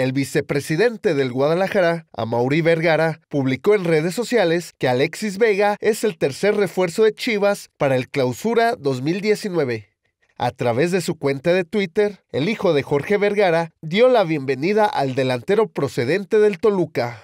El vicepresidente del Guadalajara, Amaury Vergara, publicó en redes sociales que Alexis Vega es el tercer refuerzo de Chivas para el Clausura 2019. A través de su cuenta de Twitter, el hijo de Jorge Vergara dio la bienvenida al delantero procedente del Toluca.